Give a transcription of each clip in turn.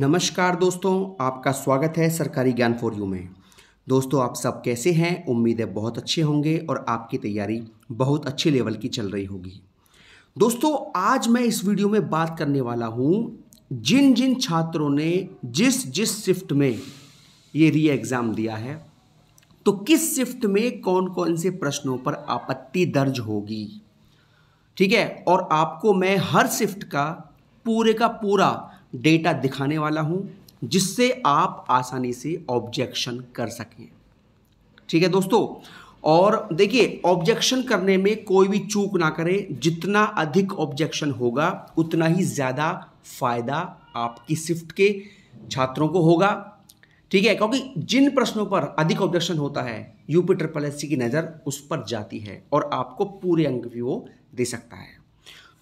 नमस्कार दोस्तों आपका स्वागत है सरकारी ज्ञान फॉर यू में दोस्तों आप सब कैसे हैं उम्मीद है बहुत अच्छे होंगे और आपकी तैयारी बहुत अच्छे लेवल की चल रही होगी दोस्तों आज मैं इस वीडियो में बात करने वाला हूँ जिन जिन छात्रों ने जिस जिस शिफ्ट में ये री एग्ज़ाम दिया है तो किस शिफ्ट में कौन कौन से प्रश्नों पर आपत्ति दर्ज होगी ठीक है और आपको मैं हर शिफ्ट का पूरे का पूरा डेटा दिखाने वाला हूँ जिससे आप आसानी से ऑब्जेक्शन कर सकें ठीक है दोस्तों और देखिए ऑब्जेक्शन करने में कोई भी चूक ना करें जितना अधिक ऑब्जेक्शन होगा उतना ही ज़्यादा फायदा आपकी शिफ्ट के छात्रों को होगा ठीक है क्योंकि जिन प्रश्नों पर अधिक ऑब्जेक्शन होता है यूपी ट्रिपल एस की नज़र उस पर जाती है और आपको पूरे अंक भी वो दे सकता है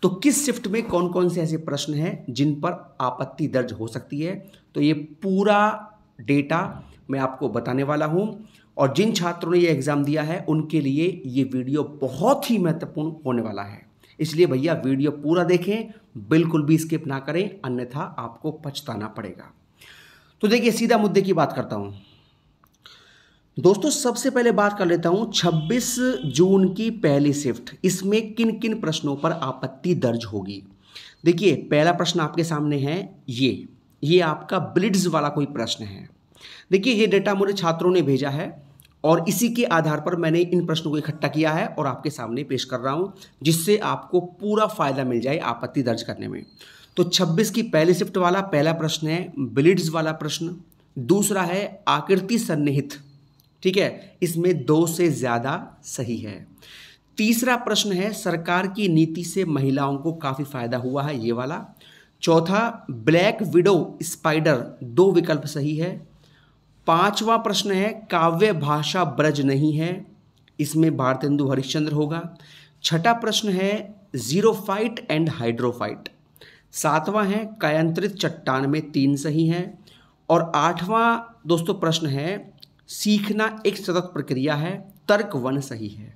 तो किस शिफ्ट में कौन कौन से ऐसे प्रश्न हैं जिन पर आपत्ति दर्ज हो सकती है तो ये पूरा डेटा मैं आपको बताने वाला हूँ और जिन छात्रों ने ये एग्ज़ाम दिया है उनके लिए ये वीडियो बहुत ही महत्वपूर्ण होने वाला है इसलिए भैया वीडियो पूरा देखें बिल्कुल भी स्किप ना करें अन्यथा आपको पछताना पड़ेगा तो देखिए सीधा मुद्दे की बात करता हूँ दोस्तों सबसे पहले बात कर लेता हूं 26 जून की पहली शिफ्ट इसमें किन किन प्रश्नों पर आपत्ति दर्ज होगी देखिए पहला प्रश्न आपके सामने है ये ये आपका ब्लिड्स वाला कोई प्रश्न है देखिए ये डेटा मुझे छात्रों ने भेजा है और इसी के आधार पर मैंने इन प्रश्नों को इकट्ठा किया है और आपके सामने पेश कर रहा हूँ जिससे आपको पूरा फ़ायदा मिल जाए आपत्ति दर्ज करने में तो 26 की पहली शिफ्ट वाला पहला प्रश्न है ब्लिड्स वाला प्रश्न दूसरा है आकृति सन्निहित ठीक है इसमें दो से ज़्यादा सही है तीसरा प्रश्न है सरकार की नीति से महिलाओं को काफ़ी फायदा हुआ है ये वाला चौथा ब्लैक विडो स्पाइडर दो विकल्प सही है पांचवा प्रश्न है काव्य भाषा ब्रज नहीं है इसमें भारतेंदु हरिश्चंद्र होगा छठा प्रश्न है जीरोफाइट एंड हाइड्रोफाइट सातवां है कायंत्रित चट्टान में तीन सही हैं और आठवां दोस्तों प्रश्न है सीखना एक सतत प्रक्रिया है तर्क वन सही है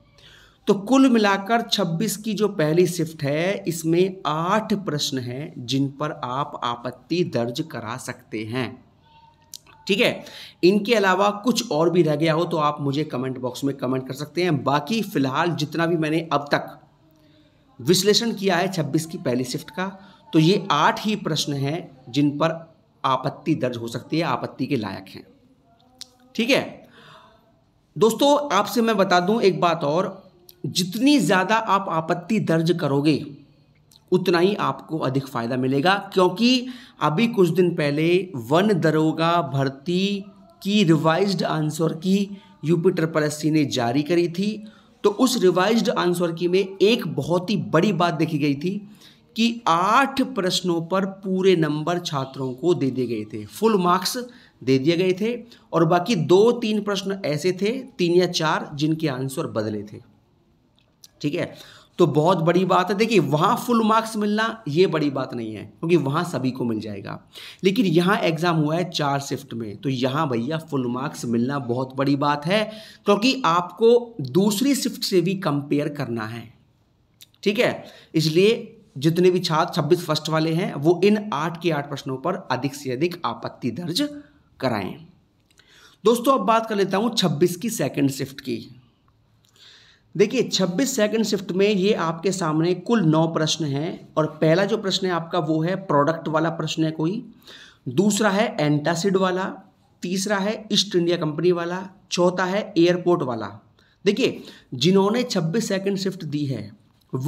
तो कुल मिलाकर 26 की जो पहली शिफ्ट है इसमें आठ प्रश्न हैं जिन पर आप आपत्ति दर्ज करा सकते हैं ठीक है इनके अलावा कुछ और भी रह गया हो तो आप मुझे कमेंट बॉक्स में कमेंट कर सकते हैं बाकी फिलहाल जितना भी मैंने अब तक विश्लेषण किया है 26 की पहली शिफ्ट का तो ये आठ ही प्रश्न हैं जिन पर आपत्ति दर्ज हो सकती है आपत्ति के लायक हैं ठीक है दोस्तों आपसे मैं बता दूं एक बात और जितनी ज़्यादा आप आपत्ति दर्ज करोगे उतना ही आपको अधिक फायदा मिलेगा क्योंकि अभी कुछ दिन पहले वन दरोगा भर्ती की रिवाइज्ड आंसर की यूपीटर प्रेस ने जारी करी थी तो उस रिवाइज्ड आंसर की में एक बहुत ही बड़ी बात देखी गई थी कि आठ प्रश्नों पर पूरे नंबर छात्रों को दे दिए गए थे फुल मार्क्स दे दिए गए थे और बाकी दो तीन प्रश्न ऐसे थे तीन या चार जिनके आंसर बदले थे ठीक है तो बहुत बड़ी बात है देखिए वहाँ फुल मार्क्स मिलना ये बड़ी बात नहीं है क्योंकि वहाँ सभी को मिल जाएगा लेकिन यहाँ एग्ज़ाम हुआ है चार शिफ्ट में तो यहाँ भैया फुल मार्क्स मिलना बहुत बड़ी बात है क्योंकि आपको दूसरी शिफ्ट से भी कंपेयर करना है ठीक है इसलिए जितने भी छात्र 26 फर्स्ट वाले हैं वो इन आठ के आठ प्रश्नों पर अधिक से अधिक आपत्ति दर्ज कराएं दोस्तों अब बात कर लेता हूं 26 की सेकंड शिफ्ट की देखिए 26 सेकंड शिफ्ट में ये आपके सामने कुल नौ प्रश्न हैं और पहला जो प्रश्न है आपका वो है प्रोडक्ट वाला प्रश्न है कोई दूसरा है एंटासिड वाला तीसरा है ईस्ट इंडिया कंपनी वाला चौथा है एयरपोर्ट वाला देखिए जिन्होंने 26 सेकंड शिफ्ट दी है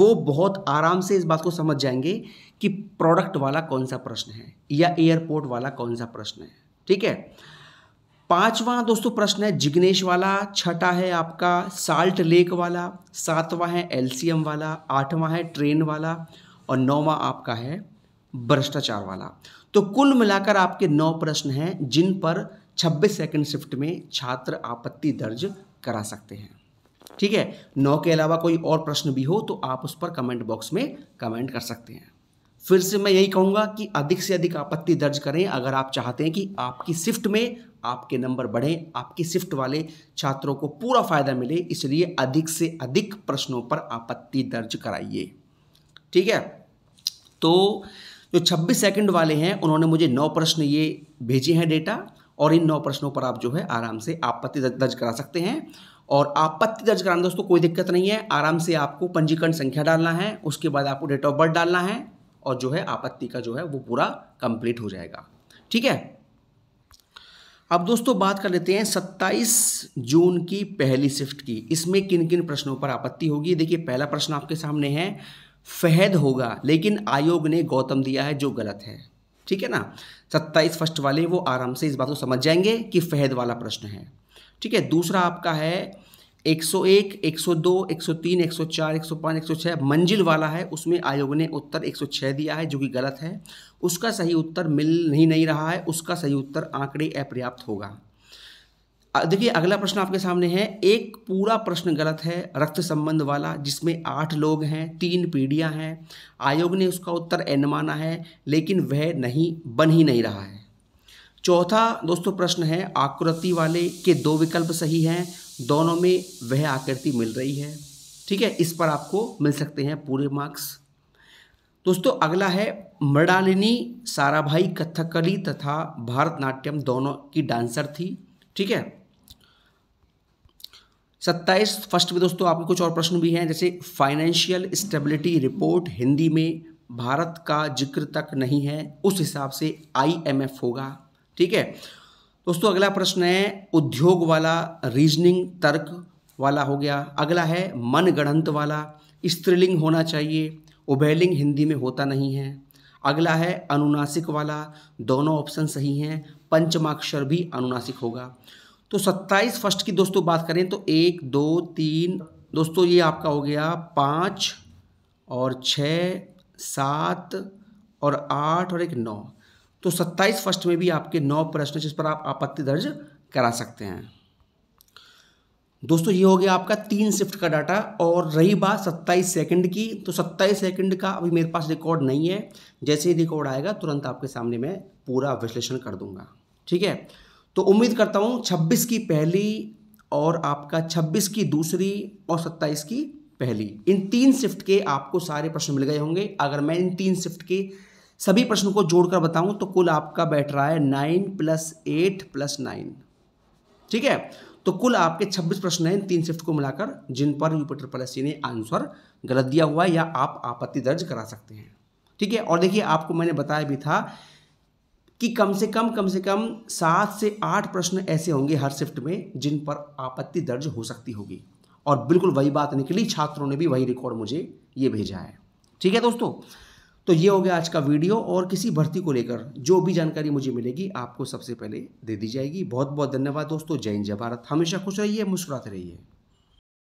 वो बहुत आराम से इस बात को समझ जाएंगे कि प्रोडक्ट वाला कौन सा प्रश्न है या एयरपोर्ट वाला कौन सा प्रश्न है ठीक है पांचवा दोस्तों प्रश्न है जिग्नेश वाला छठा है आपका साल्ट लेक वाला सातवां है एलसीएम वाला आठवां है ट्रेन वाला और नौवां आपका है भ्रष्टाचार वाला तो कुल मिलाकर आपके नौ प्रश्न हैं जिन पर 26 सेकंड शिफ्ट में छात्र आपत्ति दर्ज करा सकते हैं ठीक है नौ के अलावा कोई और प्रश्न भी हो तो आप उस पर कमेंट बॉक्स में कमेंट कर सकते हैं फिर से मैं यही कहूँगा कि अधिक से अधिक आपत्ति दर्ज करें अगर आप चाहते हैं कि आपकी शिफ्ट में आपके नंबर बढ़ें आपकी शिफ्ट वाले छात्रों को पूरा फायदा मिले इसलिए अधिक से अधिक प्रश्नों पर आपत्ति दर्ज कराइए ठीक है तो जो 26 सेकंड वाले हैं उन्होंने मुझे नौ प्रश्न ये भेजे हैं डेटा और इन नौ प्रश्नों पर आप जो है आराम से आपत्ति दर्ज करा सकते हैं और आपत्ति दर्ज कराना दोस्तों कोई दिक्कत नहीं है आराम से आपको पंजीकरण संख्या डालना है उसके बाद आपको डेट ऑफ बर्थ डालना है और जो है आपत्ति का जो है वो पूरा कंप्लीट हो जाएगा ठीक है अब दोस्तों बात कर लेते हैं 27 जून की पहली शिफ्ट की इसमें किन किन प्रश्नों पर आपत्ति होगी देखिए पहला प्रश्न आपके सामने है फहद होगा लेकिन आयोग ने गौतम दिया है जो गलत है ठीक है ना सत्ताईस फर्स्ट वाले वो आराम से इस बात को समझ जाएंगे कि फहद वाला प्रश्न है ठीक है दूसरा आपका है 101, 102, 103, 104, 105, 106 मंजिल वाला है उसमें आयोग ने उत्तर 106 दिया है जो कि गलत है उसका सही उत्तर मिल नहीं नहीं रहा है उसका सही उत्तर आंकड़े अपर्याप्त होगा देखिए अगला प्रश्न आपके सामने है एक पूरा प्रश्न गलत है रक्त संबंध वाला जिसमें आठ लोग हैं तीन पीढ़ियां हैं आयोग ने उसका उत्तर एन माना है लेकिन वह नहीं बन ही नहीं रहा है चौथा दोस्तों प्रश्न है आकृति वाले के दो विकल्प सही हैं दोनों में वह आकृति मिल रही है ठीक है इस पर आपको मिल सकते हैं पूरे मार्क्स दोस्तों अगला है मृणालिनी साराभाई कथकली तथा भारतनाट्यम दोनों की डांसर थी ठीक है सत्ताईस फर्स्ट में दोस्तों आपके कुछ और प्रश्न भी हैं जैसे फाइनेंशियल स्टेबिलिटी रिपोर्ट हिंदी में भारत का जिक्र तक नहीं है उस हिसाब से आईएमएफ होगा ठीक है दोस्तों अगला प्रश्न है उद्योग वाला रीजनिंग तर्क वाला हो गया अगला है मनगढ़ंत वाला स्त्रीलिंग होना चाहिए उभयलिंग हिंदी में होता नहीं है अगला है अनुनासिक वाला दोनों ऑप्शन सही हैं पंचमाक्षर भी अनुनासिक होगा तो 27 फर्स्ट की दोस्तों बात करें तो एक दो तीन दोस्तों ये आपका हो गया पाँच और छ सात और आठ और एक नौ तो सत्ताईस फर्स्ट में भी आपके नौ प्रश्न जिस पर आप आपत्ति दर्ज करा सकते हैं दोस्तों ये हो गया आपका तीन शिफ्ट का डाटा और रही बात सत्ताईस सेकंड की तो सत्ताईस सेकंड का अभी मेरे पास रिकॉर्ड नहीं है जैसे ही रिकॉर्ड आएगा तुरंत आपके सामने मैं पूरा विश्लेषण कर दूंगा ठीक है तो उम्मीद करता हूँ छब्बीस की पहली और आपका छब्बीस की दूसरी और सत्ताईस की पहली इन तीन शिफ्ट के आपको सारे प्रश्न मिल गए होंगे अगर मैं इन तीन शिफ्ट के सभी प्रश्नों को जोड़कर बताऊं तो कुल आपका बैठ रहा है nine plus eight plus nine ठीक है तो कुल आपके छब्बीस प्रश्न हैं तीन शिफ्ट को मिलाकर जिन पर यूपीटर पलसी ने आंसर गलत दिया हुआ है या आप आपत्ति दर्ज करा सकते हैं ठीक है और देखिए आपको मैंने बताया भी था कि कम से कम कम से कम सात से आठ प्रश्न ऐसे होंगे हर शिफ्ट में जिन पर आपत्ति दर्ज हो सकती होगी और बिल्कुल वही बात निकली छात्रों ने भी वही रिकॉर्ड मुझे ये भेजा है ठीक है दोस्तों तो ये हो गया आज का वीडियो और किसी भर्ती को लेकर जो भी जानकारी मुझे मिलेगी आपको सबसे पहले दे दी जाएगी बहुत बहुत धन्यवाद दोस्तों जय हिंद जय भारत हमेशा खुश रहिए मुस्कुराते रहिए